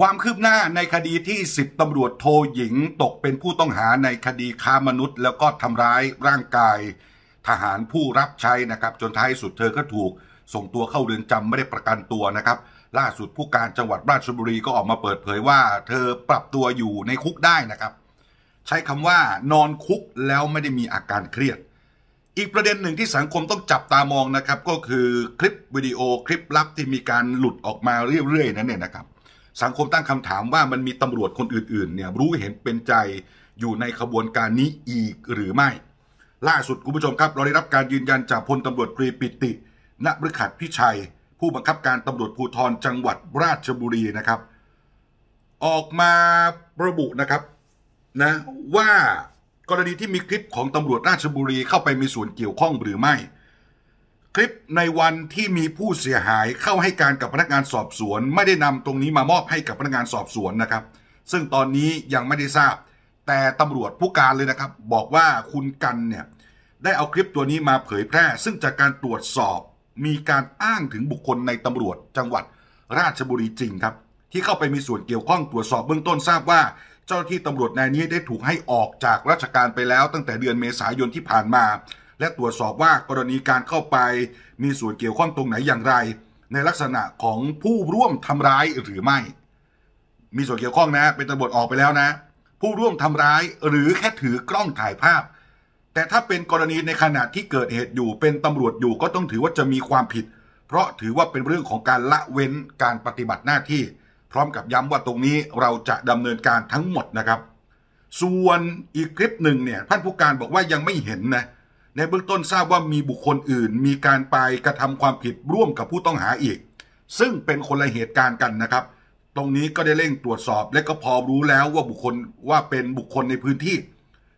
ความคืบหน้าในคดีที่ 10ตำรวจโทหญิง ตกเป็นผู้ต้องหาในคดีค้ามนุษย์ แล้วก็ทำร้ายร่างกาย ทหารผู้รับใช้นะครับ จนท้ายสุดเธอก็ถูกส่งตัวเข้าเรือนจำไม่ได้ประกันตัวนะครับ ล่าสุดผู้การจังหวัดราชบุรีก็ออกมาเปิดเผยว่า เธอปรับตัวอยู่ในคุกได้นะครับ ใช้คำว่านอนคุกแล้วไม่ได้มีอาการเครียด อีกประเด็นหนึ่งที่สังคมต้องจับตามองนะครับ ก็คือคลิปวิดีโอคลิปลับที่มีการหลุดออกมาเรื่อยๆนั่นเองนะครับสังคมตั้งคำถามว่ามันมีตำรวจคนอื่นๆเนี่ยรู้เห็นเป็นใจอยู่ในขบวนการนี้อีกหรือไม่ ล่าสุดคุณผู้ชมครับเราได้รับการยืนยันจากพลตำรวจตรีปิติณบริขัดพิชัย ผู้บังคับการตำรวจภูธรจังหวัดราชบุรีนะครับ ออกมาระบุนะครับนะว่ากรณีที่มีคลิปของตำรวจราชบุรีเข้าไปมีส่วนเกี่ยวข้องหรือไม่คลิปในวันที่มีผู้เสียหายเข้าให้การกับพนักงานสอบสวน ไม่ได้นำตรงนี้มามอบให้กับพนักงานสอบสวนนะครับ ซึ่งตอนนี้ยังไม่ได้ทราบแต่ตำรวจผู้การเลยนะครับ บอกว่าคุณกันเนี่ยได้เอาคลิปตัวนี้มาเผยแพร่ ซึ่งจากการตรวจสอบมีการอ้างถึงบุคคลในตำรวจจังหวัดราชบุรีจริงครับที่เข้าไปมีส่วนเกี่ยวข้องตรวจสอบเบื้องต้นทราบว่า เจ้าหน้าที่ตำรวจนายนี้ได้ถูกให้ออกจากราชการไปแล้วตั้งแต่เดือนเมษายนที่ผ่านมาและตรวจสอบว่ากรณีการเข้าไป มีส่วนเกี่ยวข้องตรงไหนอย่างไร ในลักษณะของผู้ร่วมทำร้ายหรือไม่ มีส่วนเกี่ยวข้องนะเป็นตำรวจออกไปแล้วนะ ผู้ร่วมทำร้ายหรือแค่ถือกล้องถ่ายภาพ แต่ถ้าเป็นกรณีในขณะที่เกิดเหตุอยู่เป็นตำรวจอยู่ก็ต้องถือว่าจะมีความผิด เพราะถือว่าเป็นเรื่องของการละเว้นการปฏิบัติหน้าที่ พร้อมกับย้ำว่าตรงนี้เราจะดำเนินการทั้งหมดนะครับ ส่วนอีกคลิปหนึ่งเนี่ยท่านผู้การบอกว่ายังไม่เห็นนะในเบื้องต้นทราบว่ามีบุคคลอื่นมีการไปกระทำความผิดร่วมกับผู้ต้องหาอีก ซึ่งเป็นคนละเหตุการณ์กันนะครับตรงนี้ก็ได้เร่งตรวจสอบและก็พอรู้แล้วว่าบุคคลว่าเป็นบุคคลในพื้นที่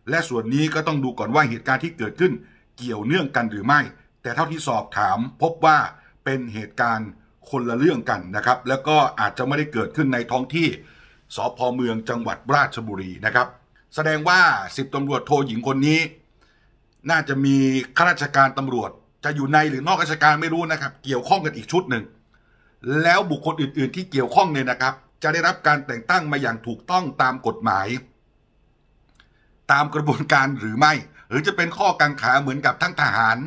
และส่วนนี้ก็ต้องดูก่อนว่าเหตุการณ์ที่เกิดขึ้นเกี่ยวเนื่องกันหรือไม่ แต่เท่าที่สอบถามพบว่าเป็นเหตุการณ์คนละเรื่องกันนะครับ แล้วก็อาจจะไม่ได้เกิดขึ้นในท้องที่สพเมืองจังหวัดราชบุรีนะครับแสดงว่าสิบตำรวจโทหญิงคนนี้น่าจะมีข้าราชการตำรวจ จะอยู่ในหรือนอกราชการไม่รู้นะครับ เกี่ยวข้องกันอีกชุดหนึ่ง แล้วบุคคลอื่น ๆ ที่เกี่ยวข้องเนี่ยนะครับ จะได้รับการแต่งตั้งมาอย่างถูกต้องตามกฎหมาย ตามกระบวนการหรือไม่ หรือจะเป็นข้อกังขาเหมือนกับทั้งทหาร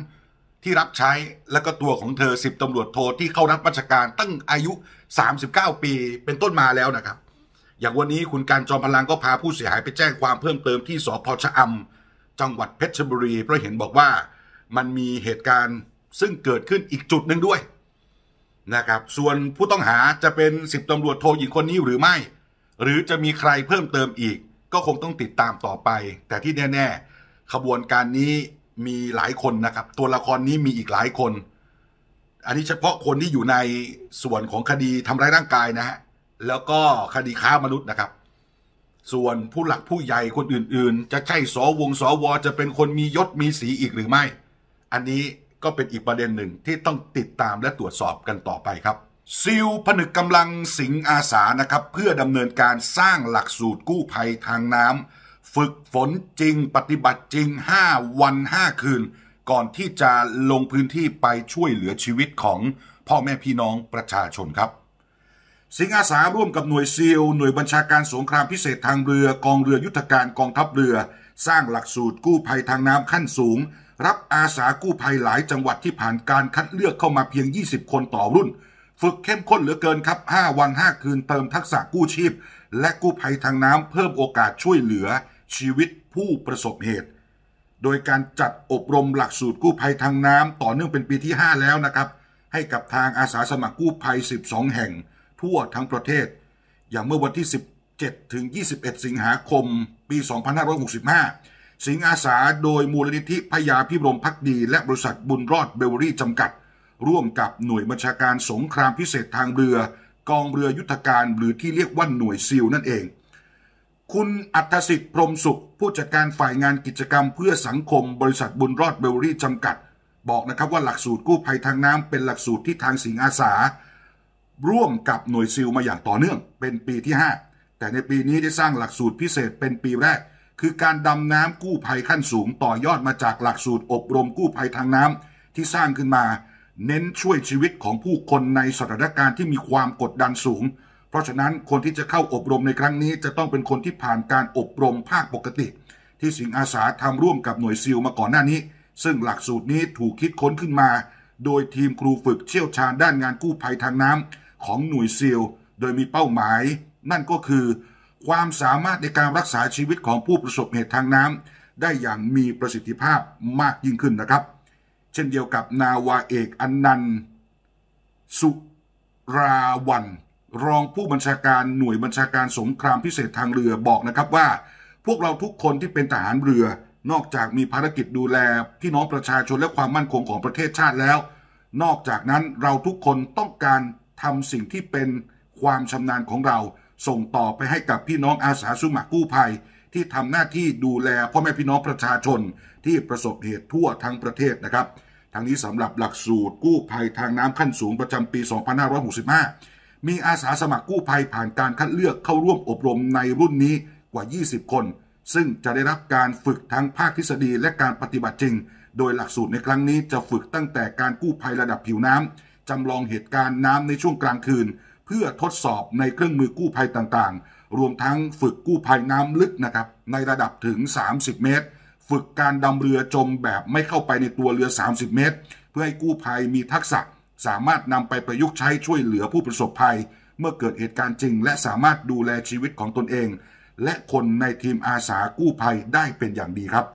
ที่รับใช้และก็ตัวของเธอสิบตำรวจโทที่เข้ารับราชการตั้งอายุ 39 ปี เป็นต้นมาแล้วนะครับ อย่างวันนี้คุณการจอมพลังก็พาผู้เสียหายไปแจ้งความเพิ่มเติมที่สพชะอำจังหวัดเพชรบุรีเพราะเห็นบอกว่ามันมีเหตุการณ์ซึ่งเกิดขึ้นอีกจุดหนึ่งด้วยนะครับส่วนผู้ต้องหาจะเป็นสิบตำรวจโทหญิงคนนี้หรือไม่ หรือจะมีใครเพิ่มเติมอีกก็คงต้องติดตามต่อไป แต่ที่แน่ ๆ ขบวนการนี้มีหลายคนนะครับ ตัวละครนี้มีอีกหลายคน อันนี้เฉพาะคนที่อยู่ในส่วนของคดีทำร้ายร่างกายนะฮะแล้วก็คดีค้ามนุษย์นะครับส่วนผู้หลักผู้ใหญ่คนอื่นๆ จะใช่สวงสว จะเป็นคนมียศมีสีอีกหรือไม่ อันนี้ก็เป็นอีกประเด็นหนึ่งที่ต้องติดตามและตรวจสอบกันต่อไปครับซิลผนึกกำลังสิงอาสานะครับ เพื่อดำเนินการสร้างหลักสูตรกู้ภัยทางน้ำฝึกฝนจริงปฏิบัติจริง 5 วัน 5 คืน ก่อนที่จะลงพื้นที่ไปช่วยเหลือชีวิตของ พ่อแม่พี่น้องประชาชนครับสิงอาสาร่วมกับหน่วยซีลหน่วยบัญชาการสงครามพิเศษทางเรือกองเรือยุทธการกองทัพเรือ สร้างหลักสูตรกู้ภัยทางน้ำขั้นสูง รับอาสากู้ภัยหลายจังหวัดที่ผ่านการคัดเลือกเข้ามาเพียง 20 คนต่อรุ่น ฝึกเข้มข้นเหลือเกินครับ 5 วัน5คืนเติมทักษะกู้ชีพ และกู้ภัยทางน้ำเพิ่มโอกาสช่วยเหลือชีวิตผู้ประสบเหตุ โดยการจัดอบรมหลักสูตรกู้ภัยทางน้ำต่อเนื่องเป็นปีที่ 5 แล้วนะครับให้กับทางอาสาสมัครกู้ภัย 12 แห่งทั่วทั้งประเทศอย่างเมื่อวันที่ 17 ถึง 21 สิงหาคม ปี 2565 สิงอาสาโดยมูลนิธิพยาพิบรมพักดี และบริษัทบุญรอดเบเวอรี่จำกัด ร่วมกับหน่วยบัญชาการสงครามพิเศษทางเรือกองเรือยุทธการหรือที่เรียกว่าหน่วยซิลนั่นเอง คุณอัตสิทธิ์พรมสุขผู้จัดการฝ่ายงานกิจกรรมเพื่อสังคมบริษัทบุญรอดเบอรี่จำกัด บอกนะครับว่าหลักสูตรกู้ภัยทางน้ำเป็นหลักสูตรที่ทางสิงอาสาร่วมกับหน่วยซิลมาอย่างต่อเนื่อง เป็นปีที่ 5 แต่ในปีนี้ได้สร้างหลักสูตรพิเศษเป็นปีแรก คือการดำน้ำกู้ภัยขั้นสูงต่อยอดมาจากหลักสูตรอบรมกู้ภัยทางน้ำที่สร้างขึ้นมา เน้นช่วยชีวิตของผู้คนในสถานการณ์ที่มีความกดดันสูงเพราะฉะนั้นคนที่จะเข้าอบรมในครั้งนี้ จะต้องเป็นคนที่ผ่านการอบรมภาคปกติ ที่สิงอาสาทำร่วมกับหน่วยซิลมาก่อนหน้านี้ ซึ่งหลักสูตรนี้ถูกคิดค้นขึ้นมาโดยทีมครูฝึกเชี่ยวชาญด้านงานกู้ภัยทางน้ำของหน่วยซีลโดยมีเป้าหมาย นั่นก็คือ ความสามารถในการรักษาชีวิตของผู้ประสบเหตุทางน้ำ ได้อย่างมีประสิทธิภาพมากยิ่งขึ้นนะครับ เช่นเดียวกับนาวาเอกอนนันต์สุราวันรองผู้บัญชาการหน่วยบัญชาการสงครามพิเศษทางเรือบอกนะครับว่า พวกเราทุกคนที่เป็นทหารเรือนอกจากมีภารกิจดูแลพี่น้องประชาชนและความมั่นคงของประเทศชาติแล้ว นอกจากนั้นเราทุกคนต้องการทำสิ่งที่เป็นความชำนาญของเรา ส่งต่อไปให้กับพี่น้องอาสาสมัครกู้ภัย ที่ทำหน้าที่ดูแลพ่อแม่พี่น้องประชาชนที่ประสบเหตุทั่วทั้งประเทศนะครับทางนี้สำหรับหลักสูตรกู้ภัยทางน้ำขั้นสูงประจำปี 2565 มีอาสาสมัครกู้ภัยผ่านการคัดเลือกเข้าร่วมอบรมในรุ่นนี้กว่า 20 คนซึ่งจะได้รับการฝึกทั้งภาคทฤษฎีและการปฏิบัติจริง โดยหลักสูตรในครั้งนี้จะฝึกตั้งแต่การกู้ภัยระดับผิวน้ำจำลองเหตุการณ์น้ำในช่วงกลางคืน เพื่อทดสอบในเครื่องมือกู้ภัยต่างๆ รวมทั้งฝึกกู้ภัยน้ำลึกนะครับ ในระดับถึง 30 เมตร ฝึกการดำเรือจมแบบไม่เข้าไปในตัวเรือ 30 เมตร เพื่อให้กู้ภัยมีทักษะ สามารถนำไปประยุกต์ใช้ช่วยเหลือผู้ประสบภัย เมื่อเกิดเหตุการณ์จริง และสามารถดูแลชีวิตของตนเองและคนในทีมอาสากู้ภัยได้เป็นอย่างดีครับ